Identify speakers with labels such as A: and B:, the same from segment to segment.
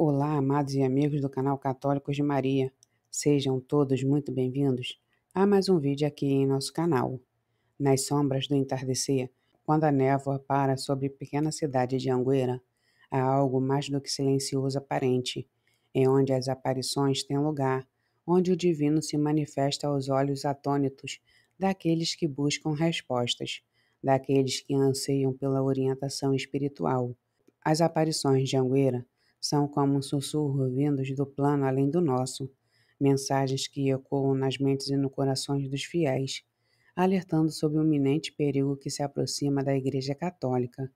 A: Olá, amados e amigos do canal Católicos de Maria. Sejam todos muito bem-vindos a mais um vídeo aqui em nosso canal. Nas sombras do entardecer, quando a névoa para sobre a pequena cidade de Anguera, há algo mais do que silencioso aparente, em onde as aparições têm lugar, onde o divino se manifesta aos olhos atônitos daqueles que buscam respostas, daqueles que anseiam pela orientação espiritual. As aparições de Anguera são como um sussurro vindos do plano além do nosso, mensagens que ecoam nas mentes e no corações dos fiéis, alertando sobre o iminente perigo que se aproxima da Igreja Católica.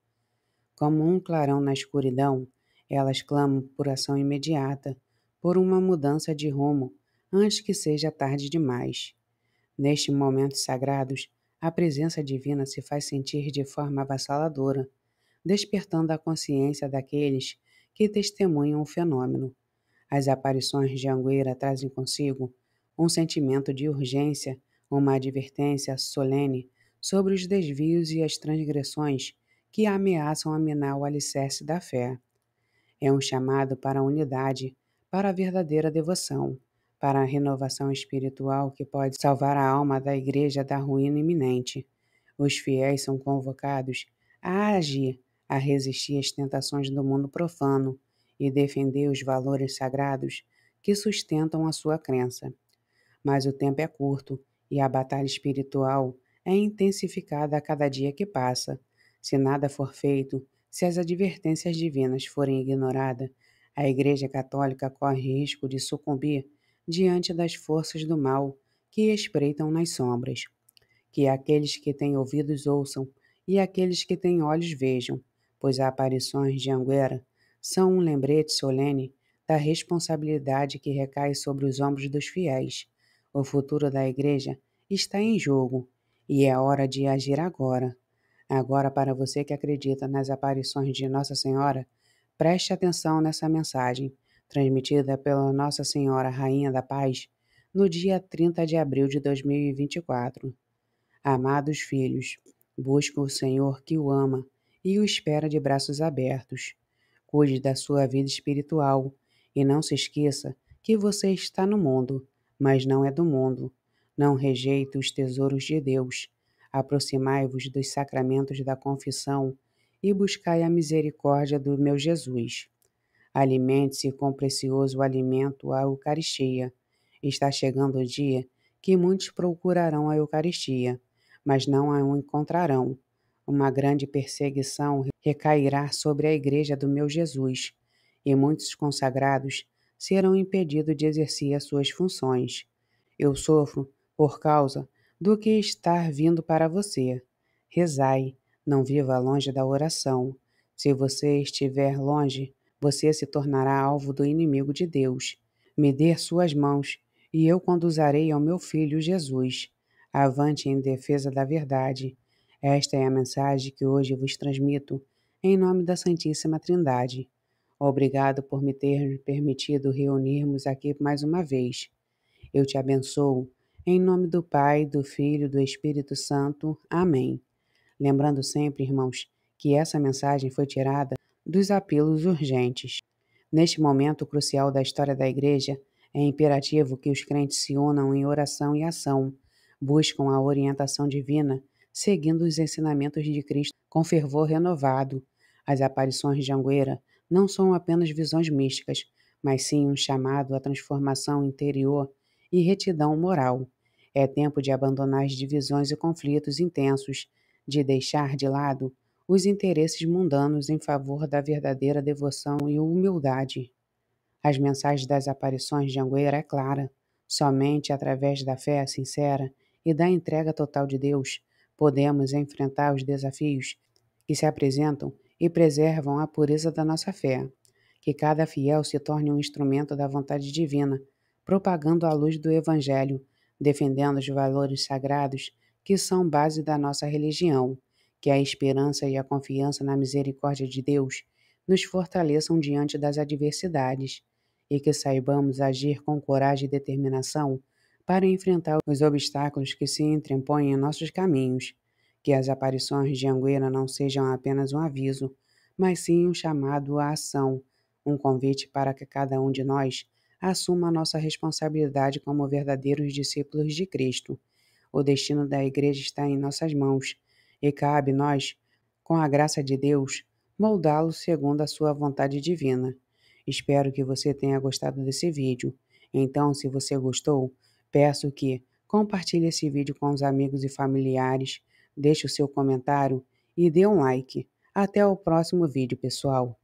A: Como um clarão na escuridão, elas clamam por ação imediata, por uma mudança de rumo, antes que seja tarde demais. Neste momento sagrados, a presença divina se faz sentir de forma avassaladora, despertando a consciência daqueles que testemunham o fenômeno. As aparições de Angueira trazem consigo um sentimento de urgência, uma advertência solene sobre os desvios e as transgressões que ameaçam aminar o alicerce da fé. É um chamado para a unidade, para a verdadeira devoção, para a renovação espiritual que pode salvar a alma da igreja da ruína iminente. Os fiéis são convocados a agir a resistir às tentações do mundo profano e defender os valores sagrados que sustentam a sua crença. Mas o tempo é curto e a batalha espiritual é intensificada a cada dia que passa. Se nada for feito, se as advertências divinas forem ignoradas, a Igreja Católica corre risco de sucumbir diante das forças do mal que espreitam nas sombras. Que aqueles que têm ouvidos ouçam e aqueles que têm olhos vejam, pois as aparições de Anguera são um lembrete solene da responsabilidade que recai sobre os ombros dos fiéis. O futuro da Igreja está em jogo e é hora de agir agora. Agora, para você que acredita nas aparições de Nossa Senhora, preste atenção nessa mensagem, transmitida pela Nossa Senhora Rainha da Paz no dia 30 de abril de 2024. Amados filhos, busque o Senhor que o ama e o espera de braços abertos. Cuide da sua vida espiritual e não se esqueça que você está no mundo, mas não é do mundo. Não rejeite os tesouros de Deus. Aproximai-vos dos sacramentos da confissão e buscai a misericórdia do meu Jesus. Alimente-se com precioso alimento a Eucaristia. Está chegando o dia que muitos procurarão a Eucaristia, mas não a encontrarão uma grande perseguição recairá sobre a Igreja do meu Jesus, e muitos consagrados serão impedidos de exercer as suas funções. Eu sofro por causa do que está vindo para você. Rezai, não viva longe da oração. Se você estiver longe, você se tornará alvo do inimigo de Deus. Me dê suas mãos, e eu conduzirei ao meu filho Jesus, avante em defesa da verdade. Esta é a mensagem que hoje vos transmito, em nome da Santíssima Trindade. Obrigado por me ter permitido reunirmos aqui mais uma vez. Eu te abençoo, em nome do Pai, do Filho e do Espírito Santo. Amém. Lembrando sempre, irmãos, que essa mensagem foi tirada dos apelos urgentes. Neste momento crucial da história da Igreja, é imperativo que os crentes se unam em oração e ação, buscam a orientação divina seguindo os ensinamentos de Cristo com fervor renovado. As aparições de Anguera não são apenas visões místicas, mas sim um chamado à transformação interior e retidão moral. É tempo de abandonar as divisões e conflitos intensos, de deixar de lado os interesses mundanos em favor da verdadeira devoção e humildade. As mensagens das aparições de Anguera é clara. Somente através da fé sincera e da entrega total de Deus podemos enfrentar os desafios que se apresentam e preservam a pureza da nossa fé. Que cada fiel se torne um instrumento da vontade divina, propagando a luz do Evangelho, defendendo os valores sagrados que são base da nossa religião. Que a esperança e a confiança na misericórdia de Deus nos fortaleçam diante das adversidades e que saibamos agir com coragem e determinação para enfrentar os obstáculos que se entrepõem em nossos caminhos, que as aparições de Anguera não sejam apenas um aviso, mas sim um chamado à ação, um convite para que cada um de nós assuma nossa responsabilidade como verdadeiros discípulos de Cristo. O destino da Igreja está em nossas mãos e cabe nós, com a graça de Deus, moldá-lo segundo a sua vontade divina. Espero que você tenha gostado desse vídeo. Então, se você gostou, Peço que compartilhe esse vídeo com os amigos e familiares, deixe o seu comentário e dê um like. Até o próximo vídeo, pessoal!